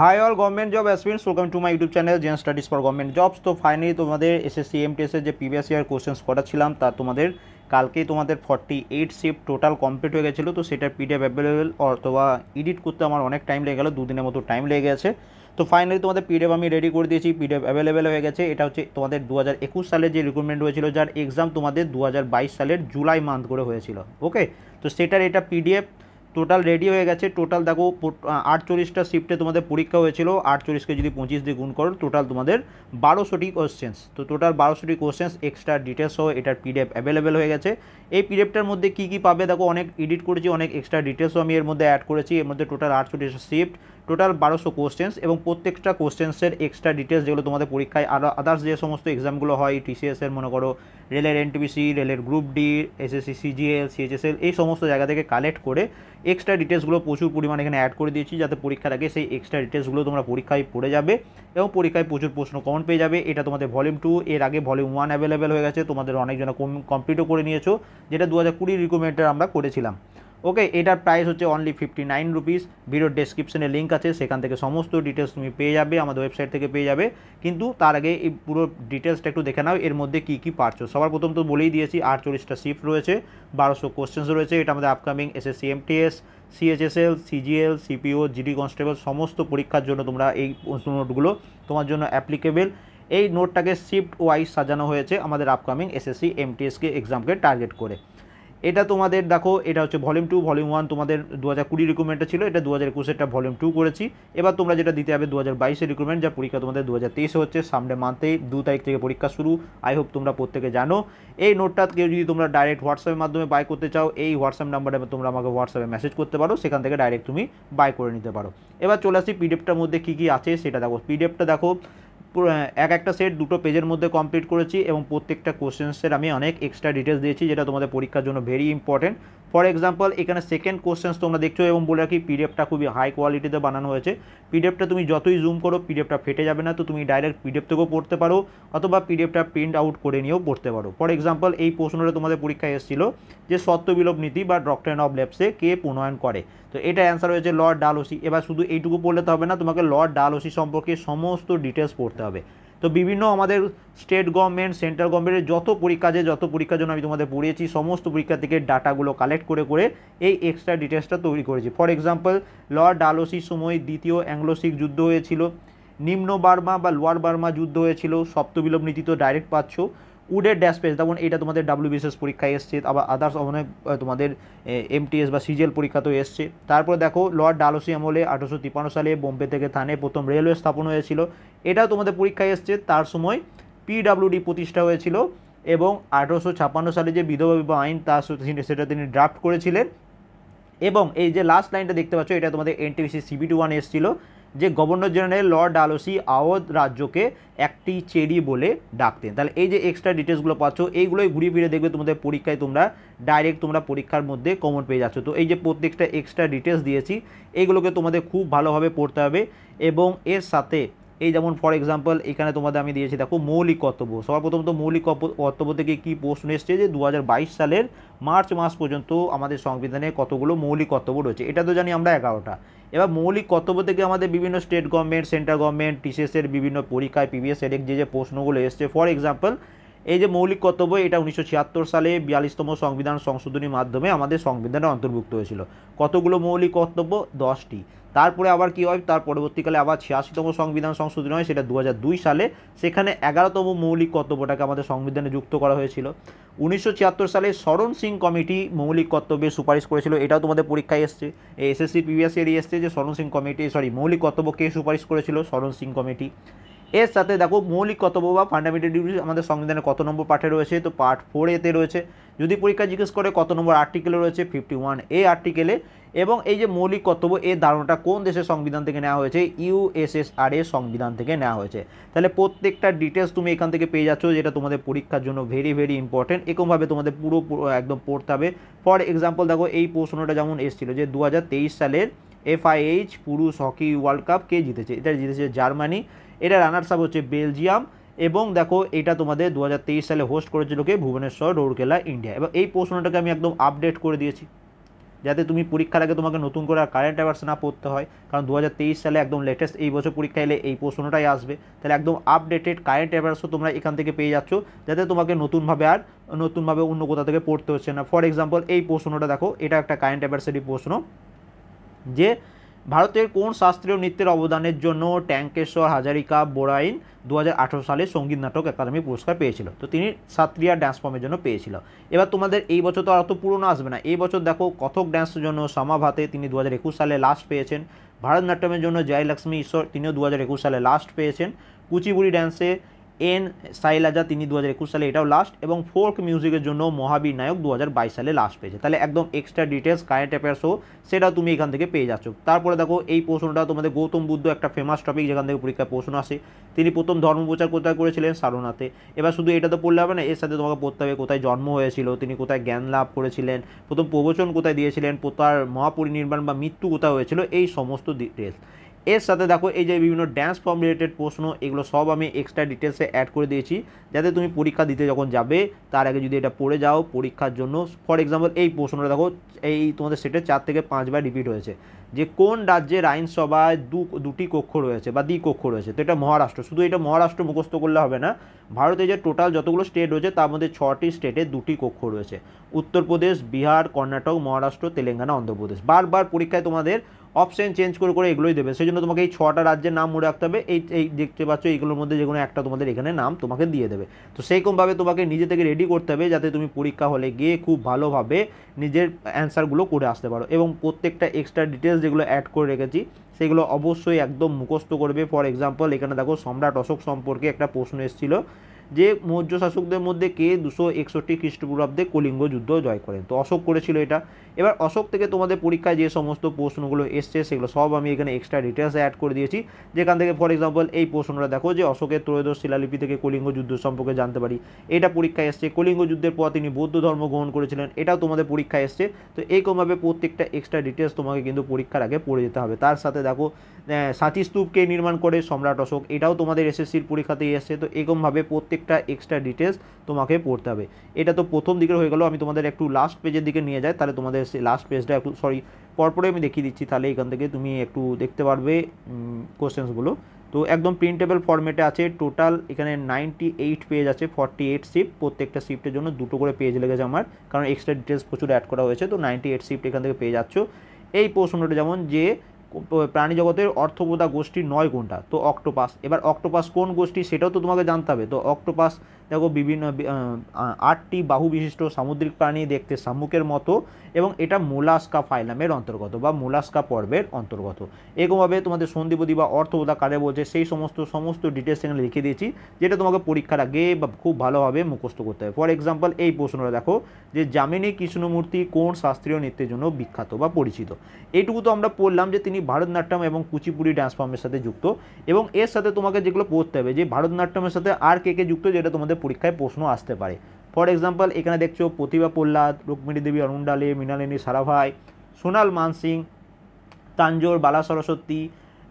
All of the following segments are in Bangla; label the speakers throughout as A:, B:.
A: high all government job aspirants welcome to my YouTube channel gen studies for government jobs তো ফাইনালি তোমাদের এসএসসি এমটিএসের যে প্রিভিয়াস ইয়ার কোশ্চেন্স করাছিলাম তা তোমাদের কালকেই তোমাদের forty eight shift total complete হয়ে গেছিলো তো সেটার পিডিএফ অ্যাভেলেবেল অথবা এডিট করতে আমার অনেক টাইম লেগে গেলো দুদিনের মতো টাইম লেগে গেছে তো ফাইনালি তোমাদের পিডিএফ আমি রেডি করে দিয়েছি পিডিএফ অ্যাভেলেবেল হয়ে গেছে এটা হচ্ছে তোমাদের দু হাজার একুশ সালে যে রিক্রুটমেন্ট হয়েছিলো যার এক্সাম তোমাদের দু হাজার বাইশ সালের জুলাই মান্থ করে হয়েছিল ওকে তো সেটার এটা পিডিএফ টোটাল রেডি হয়ে গেছে টোটাল দেখো আটচল্লিশটা শিফটে তোমাদের পরীক্ষা হয়েছিল আটচল্লিশকে যদি পঁচিশ দিয়ে গুণ করো টোটাল তোমাদের বারোশোটি কোশ্চেন্স তো টোটাল বারোশোটি কোশ্চেন্স এক্সট্রা ডিটেলস সহ এটার পিডিএফ অ্যাভেলেবেল হয়ে গেছে এই পিডিএফটার মধ্যে কী কী পাবে দেখো অনেক এডিট করেছি অনেক এক্সট্রা ডিটেলসও আমি এর মধ্যে অ্যাড করেছি এর মধ্যে টোটাল আটচল্লিশটা শিফট টোটাল বারোশো কোশ্চেন্স এবং প্রত্যেকটা কোশ্চেন্সের এক্সট্রা ডিটেলস যেগুলো তোমাদের পরীক্ষায় আরও আদার্স যে সমস্ত এক্সামগুলো হয় টিসিএসের মনে করো রেলের এনটিপিসি রেলের group D SSC CGL CHSL এই সমস্ত জায়গা থেকে কালেক্ট করে এক্সট্রা ডিটেলসগুলো প্রচুর পরিমাণে এখানে অ্যাড করে দিয়েছি যাতে পরীক্ষার আগে সেই এক্সট্রা ডিটেলসগুলো তোমরা পরীক্ষায় পড়ে যাবে এবং পরীক্ষায় প্রচুর প্রশ্ন কমন পেয়ে যাবে এটা তোমাদের ভলিউম টু এর আগে ভলিউম ওয়ান অ্যাভেলেবেল হয়ে গেছে তোমাদের অনেকজন কমপ্লিটও করে নিয়েছো যেটা দু হাজার কুড়ির রিকমেন্ডের আমরা করেছিলাম ওকে এটার প্রাইস হচ্ছে অনলি ফিফটি নাইন রুপিস ভিডিওর ডেসক্রিপশনে লিঙ্ক আছে সেখান থেকে সমস্ত ডিটেলস তুমি পেয়ে যাবে আমাদের ওয়েবসাইট থেকে পেয়ে যাবে কিন্তু তার আগে এই পুরো ডিটেলসটা একটু দেখে নাও এর মধ্যে কী কী পারছো সবার প্রথম তো বলেই দিয়েছি আটচল্লিশটা শিফট রয়েছে বারোশো কোশ্চেন্স রয়েছে এটা আমাদের upcoming SSC MTS CHSL CGL CPO GD constable সমস্ত পরীক্ষার জন্য তোমরা এই নোটগুলো তোমার জন্য অ্যাপ্লিকেবেল এই নোটটাকে শিফট ওয়াইজ সাজানো হয়েছে আমাদের আপকামিং এসএসসি এমটিএসকে এক্সামকে টার্গেট করে এটা তোমাদের দেখো এটা হচ্ছে ভলিউম টু ভলিউম ওয়ান তোমাদের দু হাজার কুড়ি রিক্রুটমেন্টটা ছিল এটা দু হাজার একুশেরটা ভলিউম টু করেছি এবার তোমরা যেটা দিতে হবে দু হাজার বাইশের রিক্রুটমেন্ট যার পরীক্ষা তোমাদের দু হাজার তেইশে হচ্ছে সামনে মান্থে দু তারিখ থেকে পরীক্ষা শুরু আই হোপ তোমরা প্রত্যেকে জানো এই নোটটা কেউ যদি তোমরা ডাইরেক্ট হোয়াটসঅ্যাপের মাধ্যমে বাই করতে চাও এই হোয়াটসঅ্যাপ নাম্বারে তোমরা আমাকে হোয়াটসঅ্যাপে মেসেজ করতে পারো সেখান থেকে ডাইরেক্ট তুমি বাই করে নিতে পারো এবার চলে আসি পিডিএফটার মধ্যে কী কী আছে সেটা দেখো পিডিএফটা দেখো এক একটা সেট দুটো পেজের মধ্যে কমপ্লিট করেছি এবং প্রত্যেকটা কোশ্চেন্সের আমি অনেক এক্সট্রা ডিটেলস দিয়েছি যেটা তোমাদের পরীক্ষার জন্য ভেরি ইম্পর্টেন্ট ফর এক্সাম্পল এখানে সেকেন্ড কোশ্চেন্স তোমরা দেখছো এবং বলে রাখি পিডিএফটা খুবই হাই কোয়ালিটিতে বানানো হয়েছে পিডিএফটা তুমি যতই জুম করো পিডিএফটা ফেটে যাবে না তো তুমি ডাইরেক্ট পিডিএফ থেকেও পড়তে পারো অথবা পিডিএফটা প্রিন্ট আউট করে নিয়েও পড়তে পারো ফর এক্সাম্পল এই প্রশ্নটা তোমাদের পরীক্ষায় এসেছিল যে সত্য বিলোপ নীতি বা ডক্টরেন অফ ল্যাপসে কে প্রণয়ন করে তো এটা অ্যান্সার হয়েছে লর্ড ডালহসি এবার শুধু এইটুকু পড়লে তো হবে না তোমাকে লর্ড ডালহসি সম্পর্কে সমস্ত ডিটেলস পড়তে হবে তো বিভিন্ন আমাদের স্টেট গভর্নমেন্ট সেন্ট্রাল গভর্নমেন্টের যত পরীক্ষা যে যত পরীক্ষার জন্য আমি তোমাদের পড়িয়েছি সমস্ত পরীক্ষা থেকে ডাটাগুলো কালেক্ট করে করে এই এক্সট্রা ডিটেলসটা তৈরি করেছি ফর এক্সাম্পল লর্ড ডালোসির সময় দ্বিতীয় অ্যাংলোসিক যুদ্ধ হয়েছিল নিম্ন বার্মা বা লোয়ার বার্মা যুদ্ধ হয়েছিল সপ্তবিলোপ নীতি তো ডাইরেক্ট পাচ্ছ উডের ড্যাশ পেজ যেমন এটা তোমাদের ডাব্লিউবিসিএস পরীক্ষায় এসছে আবার আদার্স অনেক তোমাদের এমটিএস বা সিজিএল পরীক্ষাতেও এসছে তারপর দেখো লর্ড ডালসি আমলে আঠারোশো তিপ্পান্ন সালে বোম্বে থেকে থানে প্রথম রেলওয়ে স্থাপন হয়েছিল এটাও তোমাদের পরীক্ষায় এসছে তার সময় পিডাব্লিউডি প্রতিষ্ঠা হয়েছিল এবং আঠারোশো ছাপ্পান্ন সালে যে বিধবা বিবাহ আইন তা সেটা তিনি ড্রাফট করেছিলেন এবং এই যে লাস্ট লাইনটা দেখতে পাচ্ছ এটা তোমাদের এনটিভিসি সিবিটি ওয়ান এসছিল যে governor general lord Dalhousie Awadh রাজ্যকে একটি চেরি বলে ডাকতেন তাহলে এই যে এক্সট্রা ডিটেলসগুলো পাচ্ছ এইগুলোই ঘুরিয়ে ফিরে দেখবে তোমাদের পরীক্ষায় তোমরা ডাইরেক্ট তোমরা পরীক্ষার মধ্যে কমন পেয়ে যাচ্ছ তো এই যে প্রত্যেকটা এক্সট্রা ডিটেলস দিয়েছি এইগুলোকে তোমাদের খুব ভালোভাবে পড়তে হবে এবং এর সাথে এই যেমন ফর এক্সাম্পল এখানে তোমাদের আমি দিয়েছি দেখো মৌলিক কর্তব্য সর্বপ্রথম তো মৌলিক কর্তব্য থেকে কী প্রশ্ন এসছে যে দু সালের মার্চ মাস পর্যন্ত আমাদের সংবিধানে কতগুলো মৌলিক কর্তব্য রয়েছে এটা তো জানি আমরা এগারোটা এবার মৌলিক কর্তব্য থেকে আমাদের বিভিন্ন স্টেট গভর্নমেন্ট সেন্ট্রাল গভর্নমেন্ট টিসিএসের বিভিন্ন পরীক্ষায় পিবিএস এর যে যে প্রশ্নগুলো এসছে ফর এক্সাম্পল এই যে মৌলিক কর্তব্য এটা উনিশশো সালে বিয়াল্লিশতম সংবিধান সংশোধনীর মাধ্যমে আমাদের সংবিধানে অন্তর্ভুক্ত হয়েছিল কতগুলো মৌলিক কর্তব্য দশটি তারপরে আবার কি হয় তার পরবর্তীকালে আবার ছিয়াশিতম সংবিধান সংশোধন হয় সেটা দু সালে সেখানে এগারোতম মৌলিক কর্তব্যটাকে আমাদের সংবিধানে যুক্ত করা হয়েছিল উনিশশো সালে শরণ সিং কমিটি মৌলিক কর্তব্যে সুপারিশ করেছিল এটাও তোমাদের পরীক্ষায় এসছে এসএসসি প্রিভিয়াস ইয়ারই এসছে যে শরণ সিং কমিটি সরি মৌলিক কর্তব্য কে সুপারিশ করেছিল শরণ সিং কমিটি এর সাথে দেখো মৌলিক কর্তব্য বা ফান্ডামেন্টাল ডিউটি আমাদের সংবিধানে কত নম্বর পাঠে রয়েছে তো পার্ট ফোর এতে রয়েছে যদি পরীক্ষা জিজ্ঞেস করে কত নম্বর আর্টিকেলে রয়েছে ফিফটি ওয়ান এ আর্টিকেলে এবং এই যে মৌলিক কর্তব্য এই ধারণাটা কোন দেশের সংবিধান থেকে নেওয়া হয়েছে ইউএসএসআর এর সংবিধান থেকে নেওয়া হয়েছে তাহলে প্রত্যেকটা ডিটেলস তুমি এখান থেকে পেয়ে যাচ্ছ যেটা তোমাদের পরীক্ষার জন্য ভেরি ভেরি ইম্পর্টেন্ট এরকমভাবে তোমাদের পুরো একদম পড়তে হবে ফর এক্সাম্পল দেখো এই প্রশ্নটা যেমন এসেছিল যে দু সালের এফআইএইচ পুরুষ হকি ওয়ার্ল্ড কাপ কে জিতেছে এটা জিতেছে জার্মানি এটা রানার্স আপ হচ্ছে বেলজিয়াম এবং দেখো এটা তোমাদের দু সালে হোস্ট করেছিল কে ভুবনেশ্বর রৌরকেলা ইন্ডিয়া এবং এই প্রশ্নটাকে আমি একদম আপডেট করে দিয়েছি যাতে তুমি পরীক্ষার আগে তোমাকে নতুন করে আর কারেন্ট অ্যাফেয়ার্স না পড়তে হয় কারণ দু সালে একদম লেটেস্ট এই বছর পরীক্ষা এলে এই প্রশ্নটাই আসবে তাহলে একদম আপডেটেড কারেন্ট অ্যাফেয়ার্সও তোমরা এখান থেকে পেয়ে যাচ্ছ যাতে তোমাকে নতুনভাবে আর নতুনভাবে অন্য কোথা থেকে পড়তে হচ্ছে না ফর এক্সাম্পল এই প্রশ্নটা দেখো এটা একটা কারেন্ট অ্যাফেয়ার্সেরই প্রশ্ন যে ভারতের কোন শাস্ত্রীয় নৃত্যের অবদানের জন্য ট্যাঙ্কেশ্বর হাজারিকা বোরাইন দু সালে সঙ্গীত নাটক একাডেমি পুরস্কার পেয়েছিল তো তিনি সাত্রিয়া ড্যান্স ফর্মের জন্য পেয়েছিল এবার তোমাদের এই বছর তো আর অত পুরনো আসবে না এই বছর দেখো কথক ড্যান্সের জন্য সমাভাতে তিনি দু সালে লাস্ট পেয়েছেন ভারতনাট্যমের জন্য জয়লক্ষ্মী ঈশ্বর তিনিও দু সালে লাস্ট পেয়েছেন কুচিপুরি ড্যান্সে এন সাইলাজা তিনি দু হাজার একুশ সালে এটাও লাস্ট এবং ফোর্ক মিউজিকের জন্য মহাবীর নায়ক দু সালে লাস্ট পেয়েছে তাহলে একদম এক্সট্রা ডিটেলস কারেন্ট অ্যাফেয়ার্সও সেটা তুমি এখান থেকে পেয়ে যাচ্ছ তারপরে দেখো এই প্রশ্নটা তোমাদের গৌতম বুদ্ধ একটা ফেমাস টপিক যেখান থেকে পরীক্ষায় প্রশ্ন আসে তিনি প্রথম ধর্ম প্রচার কোথায় করেছিলেন সারনাথে এবার শুধু এটা তো পড়লে হবে না এর সাথে তোমাকে পড়তে হবে কোথায় জন্ম হয়েছিল তিনি কোথায় জ্ঞান লাভ করেছিলেন প্রথম প্রবচন কোথায় দিয়েছিলেন তার মহাপরিনির্বাণ বা মৃত্যু কোথায় হয়েছিল এই সমস্ত ডিটেলস এর সাথে দেখো এই যে বিভিন্ন ড্যান্স ফর্ম রিলেটেড প্রশ্ন এগুলো সব আমি এক্সট্রা ডিটেলসে অ্যাড করে দিয়েছি যাতে তুমি পরীক্ষা দিতে যখন যাবে তার আগে যদি এটা পড়ে যাও পরীক্ষার জন্য ফর এক্সাম্পল এই প্রশ্নটা দেখো এই তোমাদের সেটে চার থেকে পাঁচবার রিপিট হয়েছে যে কোন রাজ্যের আইনসভায় দু দুটি কক্ষ রয়েছে বা দ্বিকক্ষ রয়েছে তো এটা মহারাষ্ট্র শুধু এটা মহারাষ্ট্র মুখস্থ করলে হবে না ভারতে যে টোটাল যতগুলো স্টেট রয়েছে তার মধ্যে ছটি স্টেটে দুটি কক্ষ রয়েছে উত্তরপ্রদেশ বিহার কর্ণাটক মহারাষ্ট্র তেলেঙ্গানা অন্ধ্রপ্রদেশ বারবার পরীক্ষায় তোমাদের অপশন চেঞ্জ করে করে এগুলোই দেবে সেই জন্য তোমাকে এই ছটা রাজ্যের নাম মনে রাখতে হবে এই এই দেখতে পাচ্ছ এইগুলোর মধ্যে যে কোনো একটা তোমাদের এখানে নাম তোমাকে দিয়ে দেবে তো সেইরকমভাবে তোমাকে নিজে থেকে রেডি করতে হবে যাতে তুমি পরীক্ষা হলে গিয়ে খুব ভালোভাবে নিজের অ্যান্সারগুলো করে আসতে পারো এবং প্রত্যেকটা এক্সট্রা ডিটেলস ডিটেলস যেগুলো অ্যাড করে রেখেছি সেগুলো অবশ্যই একদম মুখস্থ করবে ফর এক্সাম্পল এখানে দেখো সম্রাট অশোক সম্পর্কে একটা প্রশ্ন এসেছিল যে মৌর্য শাসকদের মধ্যে কে দুশো একষট্টি খ্রিস্টপূর্বাব্দে কলিঙ্গ যুদ্ধ জয় করেন তো অশোক করেছিল এটা এবার অশোক থেকে তোমাদের পরীক্ষায় যে সমস্ত প্রশ্নগুলো এসছে সেগুলো সব আমি এখানে এক্সট্রা ডিটেলস অ্যাড করে দিয়েছি যেখান থেকে ফর এক্সাম্পল এই প্রশ্নটা দেখো যে অশোকের ত্রয়োদশ শিলালিপি থেকে কলিঙ্গ যুদ্ধ সম্পর্কে জানতে পারি এটা পরীক্ষায় এসছে কলিঙ্গ যুদ্ধের পর তিনি বৌদ্ধ ধর্ম গ্রহণ করেছিলেন এটাও তোমাদের পরীক্ষায় এসছে তো এইরকমভাবে প্রত্যেকটা এক্সট্রা ডিটেলস তোমাকে কিন্তু পরীক্ষার আগে পড়ে যেতে হবে তার সাথে দেখো সাঁচি স্তূপকে নির্মাণ করে সম্রাট অশোক এটাও তোমাদের এসএসসির পরীক্ষাতেই এসছে তো এরকমভাবে প্রত্যেকটা এক্সট্রা ডিটেলস তোমাকে পড়তে হবে এটা তো প্রথম দিকে হয়ে গেল আমি তোমাদের একটু লাস্ট পেজের দিকে নিয়ে যাই তাহলে তোমাদের লাস্ট পেজটা একটু সরি পরপরে আমি দেখিয়ে দিচ্ছি তাহলে এখান থেকে তুমি একটু দেখতে পারবে কোশ্চেন্সগুলো তো একদম প্রিন্টেবল ফরম্যাটে আছে টোটাল এখানে নাইনটি এইট পেজ আছে ফর্টি এইট শিফট প্রত্যেকটা শিফটের জন্য দুটো করে পেজ লেগেছে আমার কারণ এক্সট্রা ডিটেলস প্রচুর অ্যাড করা হয়েছে তো নাইনটি এইট শিফট এখান থেকে পেয়ে যাচ্ছ এই প্রশ্নটা যেমন যে প্রাণী জগতের অর্থবোধা গোষ্ঠী নয় কোনটা তো অক্টোপাস এবার অক্টোপাস কোন গোষ্ঠী সেটাও তো তোমাকে জানতে হবে তো অক্টোপাস দেখো বিভিন্ন আটটি বাহু বিশিষ্ট সামুদ্রিক প্রাণী দেখতে শামুকের মতো এবং এটা মোলাস্কা ফাইলামের অন্তর্গত বা মোলাস্কা পর্বের অন্তর্গত এরকমভাবে তোমাদের সন্ধিপতি বা অর্থবোধা কারে বলছে সেই সমস্ত সমস্ত ডিটেলস এখানে লিখে দিয়েছি যেটা তোমাকে পরীক্ষার আগে বা খুব ভালোভাবে মুখস্থ করতে হবে ফর এক্সাম্পল এই প্রশ্নটা দেখো যে যামিনী কৃষ্ণমূর্তি কোন শাস্ত্রীয় নৃত্যের জন্য বিখ্যাত বা পরিচিত এইটুকু তো আমরা পড়লাম যে তিনি তুমি ভারতনাট্যম এবং কুচিপুড়ি ড্যান্স ফর্মের সাথে যুক্ত এবং এর সাথে তোমাকে যেগুলো পড়তে হবে যে ভারতনাট্যমের সাথে আর কে কে যুক্ত যেটা তোমাদের পরীক্ষায় প্রশ্ন আসতে পারে ফর এক্সাম্পল এখানে দেখছো প্রতিভা প্রহ্লাদ রুক্মিণী দেবী অরুণ মৃণালিনী সারাভাই সোনাল মানসিং তাঞ্জোর বালা সরস্বতী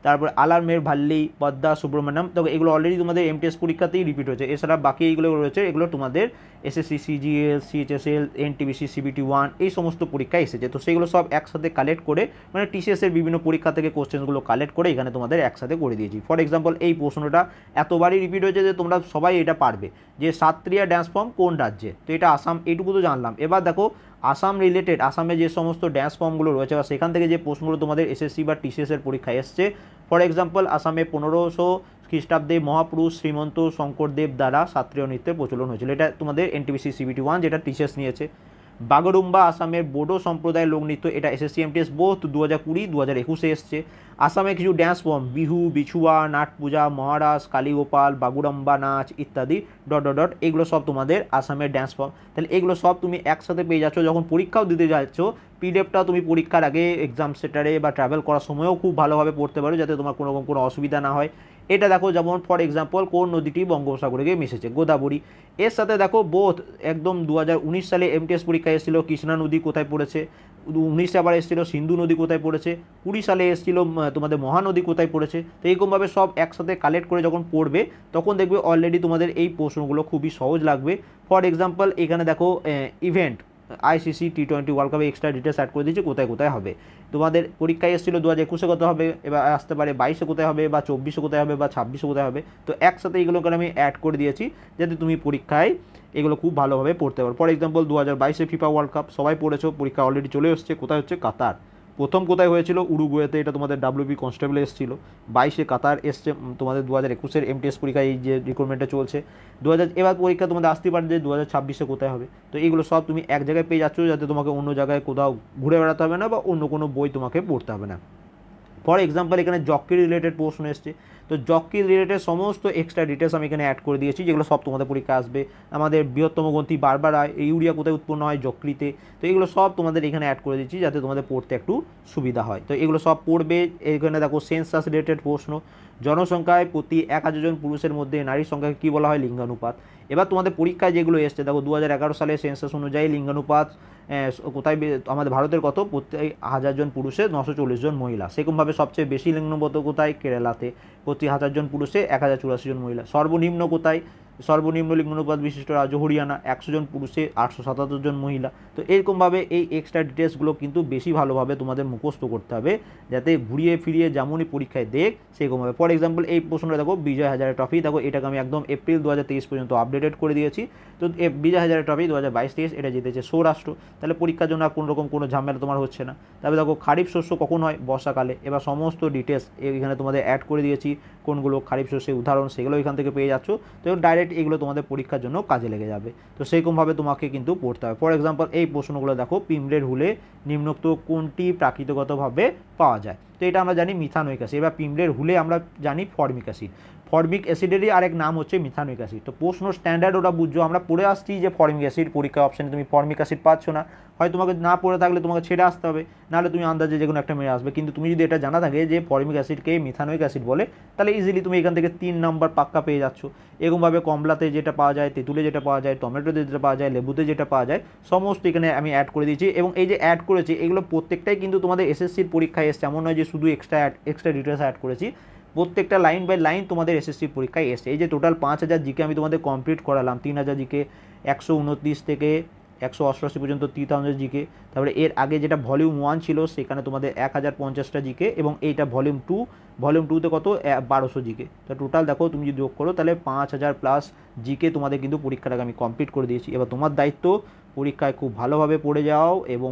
A: তারপর আলার আলামের ভাল্লি পদ্মা সুব্রমণ্যম তো এগুলো অলরেডি তোমাদের এমটিএস পরীক্ষাতেই রিপিট হয়েছে এছাড়া বাকি এইগুলো রয়েছে এগুলো তোমাদের SSC CGL N NTPC CBT one এই সমস্ত পরীক্ষা এসেছে তো সেগুলো সব একসাথে কালেক্ট করে মানে টিসিএসের বিভিন্ন পরীক্ষা থেকে কোশ্চেনগুলো কালেক্ট করে এখানে তোমাদের একসাথে করে দিয়েছি ফর এক্সাম্পল এই প্রশ্নটা এতবারই রিপিট হয়েছে যে তোমরা সবাই এটা পারবে যে সাতক্রিয়া ড্যান্স ফর্ম কোন রাজ্যে তো এটা আসাম এইটুকু তো জানলাম এবার দেখো আসাম রিলেটেড আসামে যে সমস্ত ড্যান্স ফর্মগুলো রয়েছে বা সেখান থেকে যে প্রশ্নগুলো তোমাদের এসএসসি বা টিসিএসের পরীক্ষায় এসছে ফর এক্সাম্পল আসামে পনেরোশো খ্রিস্টাব্দে মহাপুরুষ শ্রীমন্ত শঙ্করদেব দ্বারা শাস্ত্রীয় নৃত্যের প্রচলন হয়েছিল এটা তোমাদের এনটিবিসি সিবিটি ওয়ান যেটা টিচার্স নিয়েছে বাগরুম্বা আসামের বোডো সম্প্রদায়ের লোকনৃত্য এটা এসএসসি এমটিএস বোধ দু হাজার কুড়ি দু হাজার একুশে এসছে আসামে কিছু dance form Bihu Bichhua Natpuja Maharaj Kaligopal Bagurumba নাচ ইত্যাদি ডট ডট ডট এগুলো সব তোমাদের আসামের ড্যান্স ফর্ম তাহলে এগুলো সব তুমি একসাথে পেয়ে যাচ্ছ যখন পরীক্ষাও দিতে যাচ্ছ পিডিএফটা তুমি পরীক্ষার আগে এক্সাম সেটারে বা ট্রাভেল করার সময়ও খুব ভালোভাবে পড়তে পারো যাতে তোমার কোনো রকম কোনো অসুবিধা না হয় এটা দেখো যেমন ফর এক্সাম্পল কোন নদীটি বঙ্গোপসাগরকে মিশেছে গোদাবরী এর সাথে দেখো বোধ একদম দু সালে এমটিএস পরীক্ষায় এসেছিলো কৃষ্ণা নদী কোথায় পড়েছে উনিশে আবার এসেছিলো সিন্ধু নদী কোথায় পড়েছে কুড়ি সালে এসেছিলো তোমাদের মহানদী কোথায় পড়েছে তো এইরকমভাবে সব একসাথে কালেক্ট করে যখন পড়বে তখন দেখবে অলরেডি তোমাদের এই প্রশ্নগুলো খুবই সহজ লাগবে ফর এক্সাম্পল এখানে দেখো event ICC T twenty world কাপে এক্সট্রা ডিটেলস অ্যাড করে দিয়েছে কোথায় কোথায় হবে তোমাদের পরীক্ষায় এসেছিলো দু হাজার একুশে কোথায় হবে এবার আসতে পারে বাইশে কোথায় হবে বা চব্বিশে কোথায় হবে বা ছাব্বিশে কোথায় হবে তো একসাথে এগুলোকে আমি অ্যাড করে দিয়েছি যাতে তুমি পরীক্ষায় এগুলো খুব ভালোভাবে পড়তে পারো ফর এক্সাম্পল দু হাজার বাইশে ফিফা ওয়ার্ল্ড কাপ সবাই পড়েছো পরীক্ষা অলরেডি চলে এসছে কোথায় হচ্ছে কাতার প্রথম কোথায় হয়েছিল উরুগুয়েতে এটা তোমাদের ডাব্লিউবি কনস্টেবল এসেছিল বাইশে কাতার এসছে তোমাদের দু হাজার একুশের এমটিএস পরীক্ষায় এই যে রিক্রুটমেন্টটা চলছে দু হাজার এবার পরীক্ষা তোমাদের আসতে পারে যে দু হাজার ছাব্বিশে কোথায় হবে তো এইগুলো সব তুমি এক জায়গায় পেয়ে যাচ্ছ যাতে তোমাকে অন্য জায়গায় কোথাও ঘুরে বেড়াতে হবে না বা অন্য কোনো বই তোমাকে পড়তে হবে না ফর এক্সাম্পল এখানে জকি রিলেটেড প্রশ্ন এসছে তো জকি রিলেটেড সমস্ত এক্সট্রা ডিটেলস আমি এখানে অ্যাড করে দিয়েছি যেগুলো সব তোমাদের পরীক্ষা আসবে আমাদের বৃহত্তম গ্রন্থি বারবার হয় ইউরিয়া কোথায় উৎপন্ন হয় জকরিতে তো এগুলো সব তোমাদের এখানে অ্যাড করে দিচ্ছি যাতে তোমাদের পড়তে একটু সুবিধা হয় তো এগুলো সব পড়বে এখানে দেখো সেন্সাস রিলেটেড প্রশ্ন জনসংখ্যায় প্রতি এক হাজার জন পুরুষের মধ্যে নারীর সংখ্যাকে কী বলা হয় লিঙ্গানুপাত এবার তোমাদের পরীক্ষায় যেগুলো এসছে দেখো দু সালে সেন্সাস অনুযায়ী লিঙ্গানুপাত কোথায় আমাদের ভারতের কত প্রত্যেক হাজার জন পুরুষে নশো চল্লিশ জন মহিলা সেরকমভাবে সবচেয়ে বেশি লিঙ্গবদ্ধ কোথায় কেরালাতে প্রতি হাজার জন পুরুষে এক হাজার চুরাশি জন মহিলা সর্বনিম্ন কোথায় সর্বনিম্ন লিঙ্গ অনুপাত বিশিষ্ট রাজ্য হরিয়ানা একশো জন পুরুষে আটশো সাতাত্তর জন মহিলা তো এরকমভাবে এই এক্সট্রা ডিটেলসগুলো কিন্তু বেশি ভালোভাবে তোমাদের মুখস্থ করতে হবে যাতে ঘুরিয়ে ফিরিয়ে যেমনই পরীক্ষায় দেখ সেরকমভাবে ফর এক্সাম্পল এই প্রশ্নটা দেখো বিজয় হাজারের ট্রফি দেখো এটাকে আমি একদম এপ্রিল দু পর্যন্ত আপডেটেড করে দিয়েছি তো বিজয় হাজারের ট্রফি দু হাজার বাইশ তেইশ এটা জিতেছে সৌরাষ্ট্র তাহলে পরীক্ষার জন্য আর রকম কোনো ঝামেলা তোমার হচ্ছে না তবে দেখো খারিফ শস্য কখন হয় বর্ষাকালে এবার সমস্ত ডিটেলস এখানে তোমাদের অ্যাড করে দিয়েছি কোনগুলো খারিফ শস্যের উদাহরণ সেগুলো এখান থেকে পেয়ে যাচ্ছ তো ডাইরেক্ট রিলেটেড এগুলো তোমাদের পরীক্ষার জন্য কাজে লেগে যাবে তো সেইরকমভাবে তোমাকে কিন্তু পড়তে হবে ফর এক্সাম্পল এই প্রশ্নগুলো দেখো পিমলের হুলে নিম্নোক্ত কোনটি প্রাকৃতিকগতভাবে পাওয়া যায় তো এটা আমরা জানি মিথানোইক অ্যাসিড এবার পিমলের হুলে আমরা জানি ফর্মিক অ্যাসিড ফর্মিক অ্যাসিডেরই আরেক নাম হচ্ছে মিথানিক অ্যাসিড তো প্রশ্ন স্ট্যান্ডার্ড ওটা বুঝছো আমরা পড়ে আসছি যে ফর্মিক অ্যাসিড পরীক্ষা অপশানে তুমি ফর্মিক অ্যাসিড পাচ্ছ না হয় তোমাকে না পড়ে থাকলে তোমাকে ছেড়ে আসতে হবে নাহলে তুমি আন্দাজে যে কোনো একটা মেয়ে আসবে কিন্তু তুমি যদি এটা জানা থাকে যে ফর্মিক অ্যাসিডকে মিথানোইক অ্যাসিড বলে তাহলে ইজিলি তুমি এখান থেকে তিন নম্বর পাক্কা পেয়ে যাচ্ছ এরকমভাবে কমলাতে যেটা পাওয়া যায় তেঁতুলে যেটা পাওয়া যায় টমেটোতে যেটা পাওয়া যায় লেবুতে যেটা পাওয়া যায় সমস্ত এখানে আমি অ্যাড করে দিয়েছি এবং এই যে অ্যাড করেছি এগুলো প্রত্যেকটাই কিন্তু তোমাদের এসএসসির পরীক্ষায় এসছে এমন নয় যে শুধু extra add extra details add করেছি প্রত্যেকটা লাইন বাই লাইন তোমাদের এসএসসি পরীক্ষায় এসে এই যে টোটাল পাঁচ হাজার জিকে আমি তোমাদের কমপ্লিট করালাম তিন হাজার জিকে একশো উনত্রিশ থেকে একশো অষ্টআশি পর্যন্ত থ্রি থাউজেন্ড জিকে তারপরে এর আগে যেটা ভলিউম ওয়ান ছিল সেখানে তোমাদের এক হাজার পঞ্চাশটা জিকে এবং এইটা ভলিউম টু ভলিউম টুতে কত বারোশো জিকে তো টোটাল দেখো তুমি যদি যোগ করো তাহলে পাঁচ হাজার প্লাস জিকে তোমাদের কিন্তু পরীক্ষাটাকে আমি কমপ্লিট করে দিয়েছি এবার তোমার দায়িত্ব পরীক্ষায় খুব ভালোভাবে পড়ে যাও এবং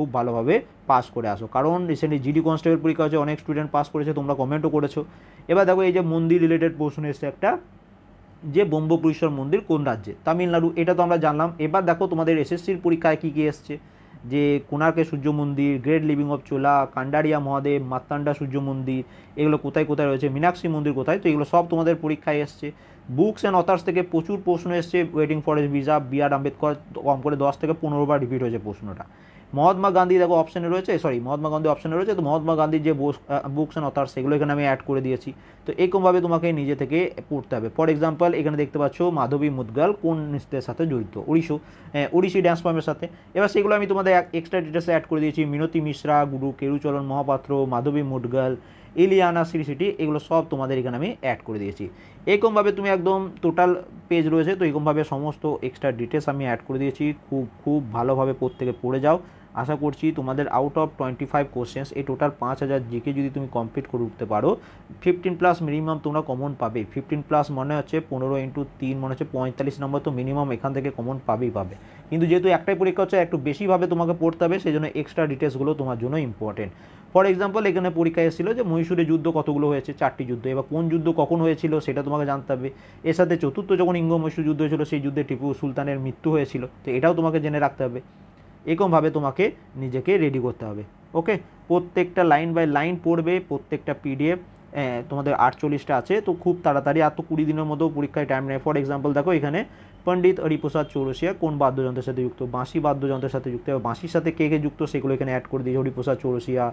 A: খুব ভালোভাবে পাস করে আসো কারণ রিসেন্টলি জিডি কনস্টেবল পরীক্ষা হচ্ছে অনেক স্টুডেন্ট পাস করেছে তোমরা কমেন্টও করেছো এবার দেখো এই যে মন্দির রিলেটেড প্রশ্ন এসছে একটা যে ব্রহ্মপুরীশ্বর মন্দির কোন রাজ্যে তামিলনাড়ু এটা তো আমরা জানলাম এবার দেখো তোমাদের এসএসসির পরীক্ষায় কী কী এসছে যে কোনার্কে সূর্য মন্দির great living of Chola Kandariya Mahadev Martand সূর্য মন্দির এগুলো কোথায় কোথায় রয়েছে মীনাক্ষী মন্দির কোথায় তো এগুলো সব তোমাদের পরীক্ষায় এসছে বুকস অ্যান্ড অথার্স থেকে প্রচুর প্রশ্ন এসছে waiting for a visa B R Ambedkar কম করে দশ থেকে পনেরোবার রিপিট হয়েছে প্রশ্নটা মহাত্মা গান্ধী দেখো অপশানে রয়েছে সরি মহাত্মা গান্ধী অপশানে রয়েছে তো মহাত্মা গান্ধীর যে বুকস অ্যান্ড অথার সেগুলো এখানে আমি অ্যাড করে দিয়েছি তো এরকমভাবে তোমাকে নিজে থেকে পড়তে হবে ফর এক্সাম্পল এখানে দেখতে পাচ্ছ মাধবী মুদগাল কোন নৃত্যের সাথে জড়িত উড়িষ্য হ্যাঁ, উড়িষ্যি ড্যান্স ফর্মের সাথে এবার সেগুলো আমি তোমাদের এক্সট্রা ডিটেলসে অ্যাড করে দিয়েছি Minati Mishra Guru Kelucharan Mohapatra Madhavi Mudgal Ileana Citaristi এগুলো সব তোমাদের এখানে আমি অ্যাড করে দিয়েছি এরকমভাবে তুমি একদম টোটাল পেজ রয়েছে তো এরকমভাবে সমস্ত এক্সট্রা ডিটেলস আমি অ্যাড করে দিয়েছি খুব খুব ভালোভাবে প্রত্যেকে পড়ে যাও আশা করছি তোমাদের out of twenty five questions এই টোটাল পাঁচ হাজার জিকে যদি তুমি কমপ্লিট করে উঠতে পারো ফিফটিন প্লাস মিনিমাম তোমরা কমন পাবে ফিফটিন প্লাস মনে হচ্ছে পনেরো ইন্টু তিন মনে হচ্ছে পঁয়তাল্লিশ নম্বর তো মিনিমাম এখান থেকে কমন পাবেই পাবে কিন্তু যেহেতু একটাই পরীক্ষা হচ্ছে একটু বেশিভাবে তোমাকে পড়তে হবে সেই জন্য এক্সট্রা ডিটেলসগুলো তোমার জন্য ইম্পর্টেন্ট ফর এক্সাম্পল এখানে পরীক্ষা এসেছিলো যে মহীশূরে যুদ্ধ কতগুলো হয়েছে চারটি যুদ্ধ এবার কোন যুদ্ধ কখন হয়েছিল সেটা তোমাকে জানতে হবে এর সাথে চতুর্থ যখন ইঙ্গ মহীশূর যুদ্ধ হয়েছিল সেই যুদ্ধে টিপু সুলতানের মৃত্যু হয়েছিল তো এটাও তোমাকে জেনে রাখতে হবে এরকমভাবে তোমাকে নিজেকে রেডি করতে হবে ওকে প্রত্যেকটা লাইন বাই লাইন পড়বে প্রত্যেকটা পিডিএফ তোমাদের আটচল্লিশটা আছে তো খুব তাড়াতাড়ি আর তো কুড়ি দিনের মধ্যেও পরীক্ষায় টাইম নেয় ফর এক্সাম্পল দেখো এখানে পণ্ডিত হরিপ্রসাদ চৌরসিয়া কোন বাদ্যযন্ত্রের সাথে যুক্ত বাঁশি বাদ্যযন্ত্রের সাথে যুক্ত বাঁশির সাথে কে কে যুক্ত সেগুলো এখানে অ্যাড করে দিয়েছে হরিপ্রসাদ চৌরসিয়া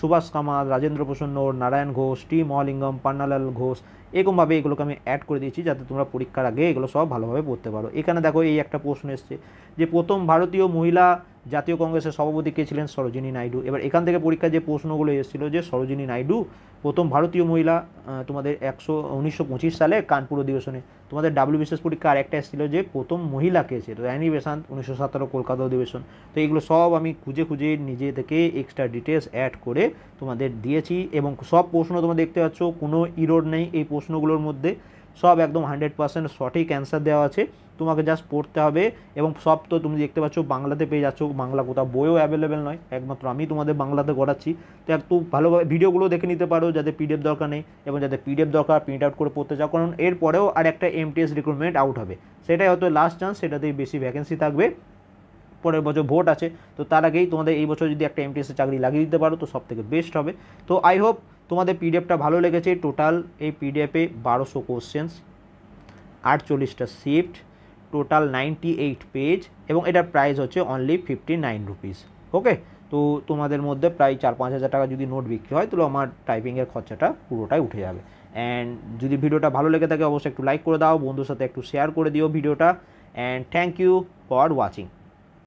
A: সুভাষ কামাল রাজেন্দ্র প্রসন্ন নারায়ণ ঘোষ টি মহালিঙ্গম পান্নালাল ঘোষ এরকমভাবে এগুলোকে আমি অ্যাড করে দিয়েছি যাতে তোমরা পরীক্ষার আগে এগুলো সব ভালোভাবে পড়তে পারো এখানে দেখো এই একটা প্রশ্ন এসছে যে প্রথম ভারতীয় মহিলা জাতীয় কংগ্রেসের সভাপতি কে ছিলেন সরোজিনী নাইডু এবার এখান থেকে পরীক্ষা যে প্রশ্নগুলো এসেছিল যে সরোজিনী নাইডু প্রথম ভারতীয় মহিলা তোমাদের একশো উনিশশো সালে কানপুর অধিবেশনে তোমাদের ডাব্লিউ বিশেষ পরীক্ষা আর একটা এসেছিল যে প্রথম মহিলা কে ছিল অ্যানি বেসান্ত উনিশশো সতেরো কলকাতা অধিবেশন তো এগুলো সব আমি খুঁজে খুঁজে নিজে থেকে এক্সট্রা ডিটেলস অ্যাড করে তোমাদের দিয়েছি এবং সব প্রশ্ন তোমরা দেখতে পাচ্ছ কোনো ইরোড নেই এই প্রশ্নগুলোর মধ্যে সব একদম হান্ড্রেড পার্সেন্ট সঠিক অ্যান্সার দেওয়া আছে তোমাকে জাস্ট পড়তে হবে এবং সব তো তুমি দেখতে পাচ্ছ বাংলাতে পেয়ে যাচ্ছ বাংলা কোথাও বইও অ্যাভেলেবেল নয় একমাত্র আমি তোমাদের বাংলাতে করাচ্ছি তো একটু ভালোভাবে ভিডিওগুলো দেখে নিতে পারো যাদের পিডিএফ দরকার নেই এবং যাদের পিডিএফ দরকার প্রিন্ট আউট করে পড়তে চাও কারণ এরপরেও আর একটা এমটিএস রিক্রুটমেন্ট আউট হবে সেটাই হয়তো লাস্ট চান্স সেটাতেই বেশি ভ্যাকেন্সি থাকবে পরের বছর ভোট আছে তো তার আগেই তোমাদের এই বছর যদি একটা এমটিএসের চাকরি লাগিয়ে দিতে পারো তো সব থেকে বেস্ট হবে তো আই হোপ তোমাদের পিডিএফটা ভালো লেগেছে টোটাল এই পিডিএফে বারোশো কোশ্চেন্স আটচল্লিশটা shift total ninety eight page এবং এটার প্রাইস হচ্ছে only fifty nine rupees okay তো তোমাদের মধ্যে প্রায় চার পাঁচ হাজার টাকা যদি নোট বিক্রি হয় তাহলে আমার টাইপিংয়ের খরচাটা পুরোটাই উঠে যাবে অ্যান্ড যদি ভিডিওটা ভালো লেগে থাকে অবশ্যই একটু লাইক করে দাও বন্ধুর সাথে একটু শেয়ার করে দিও ভিডিওটা and thank you for watching